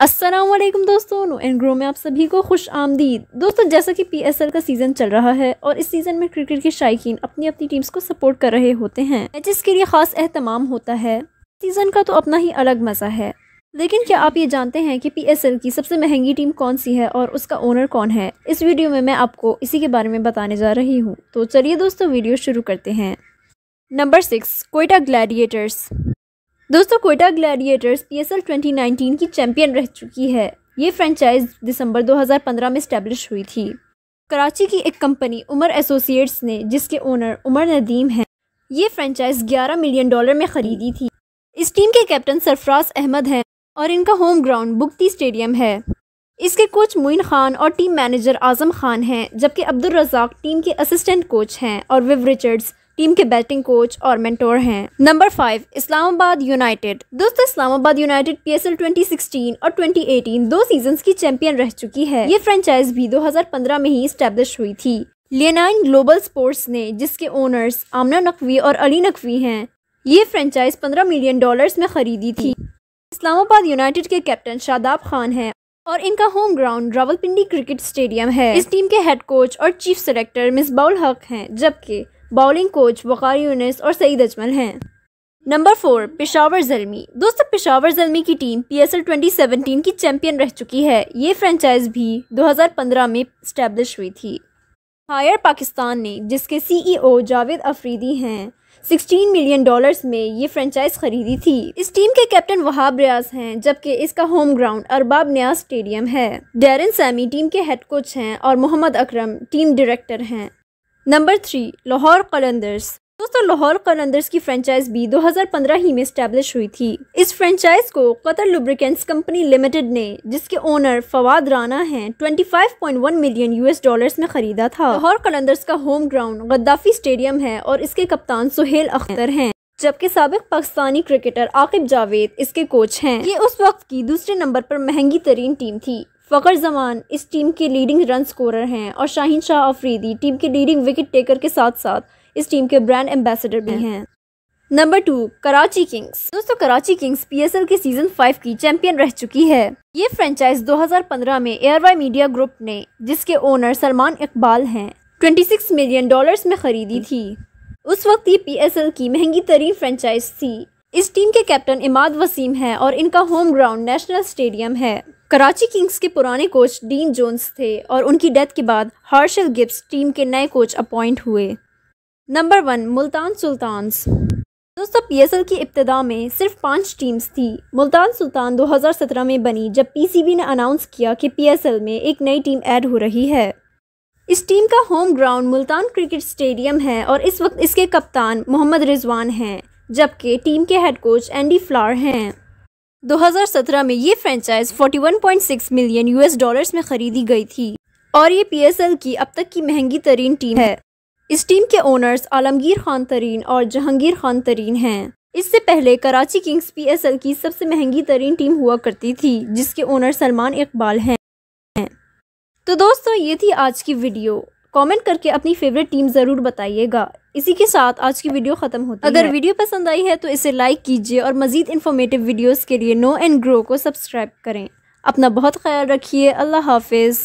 असलम दोस्तों and grow में आप सभी को खुश आमदीद दोस्तों जैसा कि पी एस एल का सीज़न चल रहा है और इस सीज़न में क्रिकेट के शायकीन अपनी अपनी टीम्स को सपोर्ट कर रहे होते हैं मैचेस के लिए ख़ास अहतमाम होता है सीज़न का तो अपना ही अलग मज़ा है लेकिन क्या आप ये जानते हैं कि पी एस एल की सबसे महंगी टीम कौन सी है और उसका ओनर कौन है इस वीडियो में मैं आपको इसी के बारे में बताने जा रही हूँ तो चलिए दोस्तों वीडियो शुरू करते हैं नंबर सिक्स कोयटा ग्लैडिएटर्स दोस्तों कोयटा ग्लैडिएटर्स पी 2019 की चैंपियन रह चुकी है ये फ्रेंचाइज दिसंबर 2015 में इस्टेब्लिश हुई थी कराची की एक कंपनी उमर एसोसिएट्स ने जिसके ओनर उमर नदीम हैं ये फ्रेंचाइज 11 मिलियन डॉलर में ख़रीदी थी इस टीम के कैप्टन सरफराज अहमद हैं और इनका होम ग्राउंड बुगती स्टेडियम है इसके कोच मुइन खान और टीम मैनेजर आजम खान हैं जबकि अब्दुल रजाक टीम के असिस्टेंट कोच हैं और विव रिचर्ड्स टीम के बैटिंग कोच और मेंटोर हैं नंबर फाइव इस्लामाबाद यूनाइटेड दोस्तों इस्लामाबाद यूनाइटेड पीएसएल 2016 और 2018 दो सीजन की चैंपियन रह चुकी है ये फ्रेंचाइज भी 2015 में ही स्टैब्लिश हुई थी लियनाइन ग्लोबल स्पोर्ट्स ने जिसके ओनर्स आमना नकवी और अली नकवी हैं ये फ्रेंचाइज पंद्रह मिलियन डॉलर में खरीदी थी इस्लामाबाद यूनाइटेड के कैप्टन शादाब खान है और इनका home ground Rawalpindi cricket stadium है इस टीम के हेड कोच और चीफ सेलेक्टर मिस बाउल हक हैं जबकि बॉलिंग कोच वक़ार यूनिस और सईद अजमल हैं नंबर फोर पेशावर जलमी दोस्तों पेशावर जलमी की team P S L twenty की चैंपियन रह चुकी है ये फ्रेंचाइज भी 2015 में स्टैब्लिश हुई थी हायर पाकिस्तान ने जिसके सीईओ e जावेद अफरीदी हैं 16 मिलियन डॉलर्स में ये फ्रेंचाइज खरीदी थी इस टीम के कैप्टन वहाब रियाज हैं जबकि इसका home ground Arbab Niaz stadium है डेरन सैमी टीम के हेड कोच हैं और मोहम्मद अकरम टीम डायरेक्टर हैं नंबर थ्री लाहौर कलंदर्स दोस्तों लाहौर कलंदर्स की फ्रेंचाइज भी 2015 ही में स्टैब्लिश हुई थी इस फ्रेंचाइज को कतर लुब्रिकेंट्स कंपनी लिमिटेड ने जिसके ओनर फवाद राना हैं 25.1 मिलियन यूएस डॉलर्स में खरीदा था लाहौर कलंदर्स का होम ग्राउंड गद्दाफी स्टेडियम है और इसके कप्तान सुहेल अख्तर हैं जबकि सबक पाकिस्तानी क्रिकेटर आकिब जावेद इसके कोच हैं ये उस वक्त की दूसरे नंबर पर महंगी तरीन टीम थी फ़खर जमान इस टीम के लीडिंग रन स्कोरर हैं और शाहिन शाह अफरीदी टीम के लीडिंग विकेट टेकर के साथ साथ इस टीम के ब्रांड एम्बेसडर भी हैं नंबर टू कराची किंग्स दोस्तों कराची किंग्स पीएसएल के सीजन फाइव की चैंपियन रह चुकी है ये फ्रेंचाइज 2015 में एयरवाई मीडिया ग्रुप ने जिसके ओनर सलमान इकबाल हैं 26 मिलियन डॉलर्स में खरीदी थी उस वक्त ये पीएसएल की महंगी तरीन फ्रेंचाइज थी इस टीम के कैप्टन इमाद वसीम हैं और इनका होम ग्राउंड नेशनल स्टेडियम है कराची किंग्स के पुराने कोच डीन जोन्स थे और उनकी डेथ के बाद हार्शल गिब्स टीम के नए कोच अपॉइंट हुए नंबर वन मुल्तान सुल्तान्स दोस्तों पीएसएल की इब्तदा में सिर्फ पाँच टीम्स थी मुल्तान सुल्तान 2017 में बनी जब पीसीबी ने अनाउंस किया कि पीएसएल में एक नई टीम ऐड हो रही है इस टीम का home ground Multan cricket stadium है और इस वक्त इसके कप्तान मोहम्मद रिजवान हैं जबकि टीम के हेड कोच एंडी फ्लार हैं 2017 में ये फ्रेंचाइज 41.6 मिलियन यूएस डॉलर्स में खरीदी गई थी और ये पीएसएल की अब तक की महंगी तरीन टीम है इस टीम के ओनर्स आलमगीर खान तरीन और जहांगीर खान तरीन हैं इससे पहले कराची किंग्स पीएसएल की सबसे महंगी तरीन टीम हुआ करती थी जिसके ओनर सलमान इकबाल हैं तो दोस्तों ये थी आज की वीडियो कमेंट करके अपनी फेवरेट टीम ज़रूर बताइएगा इसी के साथ आज की वीडियो ख़त्म होती अगर है अगर वीडियो पसंद आई है तो इसे लाइक कीजिए और मज़ीद इन्फॉर्मेटिव वीडियोज़ के लिए नो एंड ग्रो को सब्सक्राइब करें अपना बहुत ख्याल रखिए अल्लाह हाफिज़